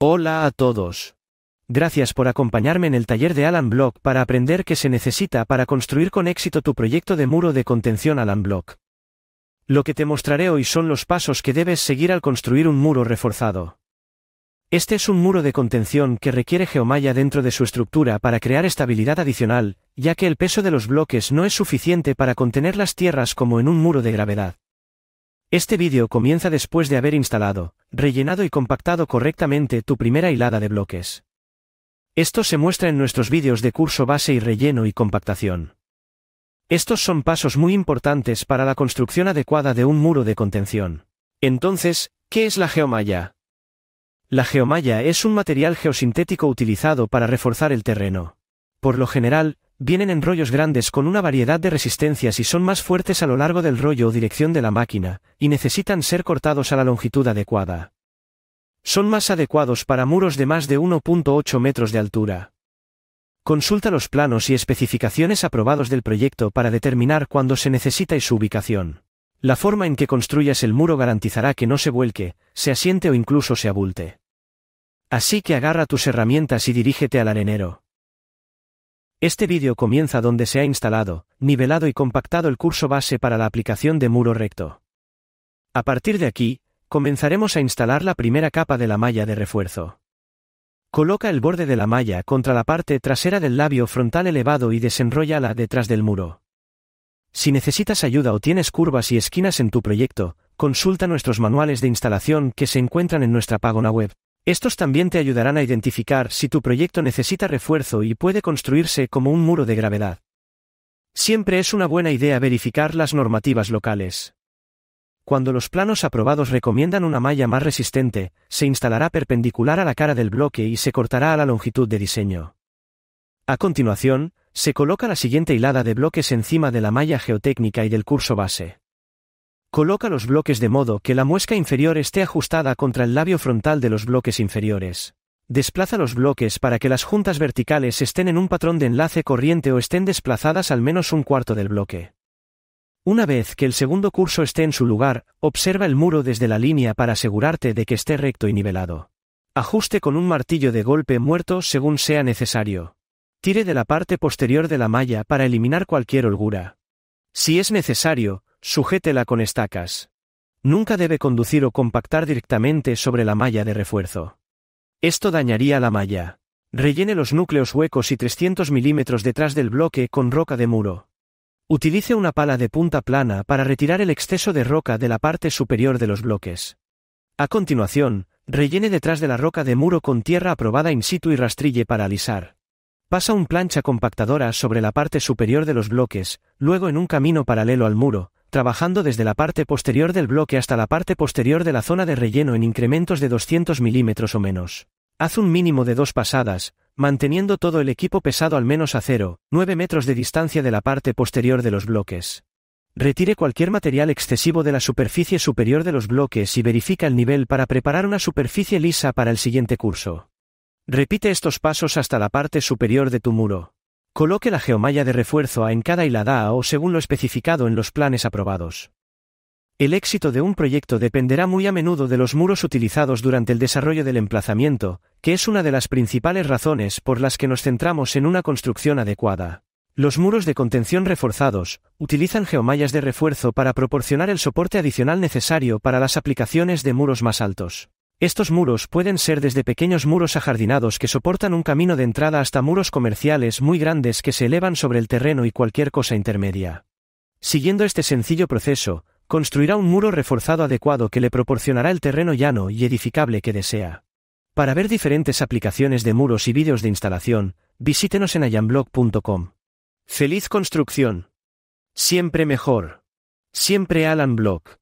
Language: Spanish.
Hola a todos. Gracias por acompañarme en el taller de Alan Block para aprender qué se necesita para construir con éxito tu proyecto de muro de contención Alan Block. Lo que te mostraré hoy son los pasos que debes seguir al construir un muro reforzado. Este es un muro de contención que requiere geomalla dentro de su estructura para crear estabilidad adicional, ya que el peso de los bloques no es suficiente para contener las tierras como en un muro de gravedad. Este vídeo comienza después de haber instalado, rellenado y compactado correctamente tu primera hilada de bloques. Esto se muestra en nuestros vídeos de curso base y relleno y compactación. Estos son pasos muy importantes para la construcción adecuada de un muro de contención. Entonces, ¿qué es la geomalla? La geomalla es un material geosintético utilizado para reforzar el terreno. Por lo general, Vienen en rollos grandes con una variedad de resistencias y son más fuertes a lo largo del rollo o dirección de la máquina, y necesitan ser cortados a la longitud adecuada. Son más adecuados para muros de más de 1.8 metros de altura. Consulta los planos y especificaciones aprobados del proyecto para determinar cuándo se necesita y su ubicación. La forma en que construyas el muro garantizará que no se vuelque, se asiente o incluso se abulte. Así que agarra tus herramientas y dirígete al arenero. Este vídeo comienza donde se ha instalado, nivelado y compactado el curso base para la aplicación de muro recto. A partir de aquí, comenzaremos a instalar la primera capa de la malla de refuerzo. Coloca el borde de la malla contra la parte trasera del labio frontal elevado y la detrás del muro. Si necesitas ayuda o tienes curvas y esquinas en tu proyecto, consulta nuestros manuales de instalación que se encuentran en nuestra página web. Estos también te ayudarán a identificar si tu proyecto necesita refuerzo y puede construirse como un muro de gravedad. Siempre es una buena idea verificar las normativas locales. Cuando los planos aprobados recomiendan una malla más resistente, se instalará perpendicular a la cara del bloque y se cortará a la longitud de diseño. A continuación, se coloca la siguiente hilada de bloques encima de la malla geotécnica y del curso base. Coloca los bloques de modo que la muesca inferior esté ajustada contra el labio frontal de los bloques inferiores. Desplaza los bloques para que las juntas verticales estén en un patrón de enlace corriente o estén desplazadas al menos un cuarto del bloque. Una vez que el segundo curso esté en su lugar, observa el muro desde la línea para asegurarte de que esté recto y nivelado. Ajuste con un martillo de golpe muerto según sea necesario. Tire de la parte posterior de la malla para eliminar cualquier holgura. Si es necesario, sujétela con estacas. Nunca debe conducir o compactar directamente sobre la malla de refuerzo. Esto dañaría la malla. Rellene los núcleos huecos y 300 milímetros detrás del bloque con roca de muro. Utilice una pala de punta plana para retirar el exceso de roca de la parte superior de los bloques. A continuación, rellene detrás de la roca de muro con tierra aprobada in situ y rastrille para alisar. Pasa un plancha compactadora sobre la parte superior de los bloques, luego en un camino paralelo al muro, trabajando desde la parte posterior del bloque hasta la parte posterior de la zona de relleno en incrementos de 200 milímetros o menos. Haz un mínimo de dos pasadas, manteniendo todo el equipo pesado al menos a 0,9 metros de distancia de la parte posterior de los bloques. Retire cualquier material excesivo de la superficie superior de los bloques y verifica el nivel para preparar una superficie lisa para el siguiente curso. Repite estos pasos hasta la parte superior de tu muro. Coloque la geomalla de refuerzo A en cada hilada o según lo especificado en los planes aprobados. El éxito de un proyecto dependerá muy a menudo de los muros utilizados durante el desarrollo del emplazamiento, que es una de las principales razones por las que nos centramos en una construcción adecuada. Los muros de contención reforzados utilizan geomallas de refuerzo para proporcionar el soporte adicional necesario para las aplicaciones de muros más altos. Estos muros pueden ser desde pequeños muros ajardinados que soportan un camino de entrada hasta muros comerciales muy grandes que se elevan sobre el terreno y cualquier cosa intermedia. Siguiendo este sencillo proceso, construirá un muro reforzado adecuado que le proporcionará el terreno llano y edificable que desea. Para ver diferentes aplicaciones de muros y vídeos de instalación, visítenos en allanblock.com. Feliz construcción. Siempre mejor. Siempre Alan Block.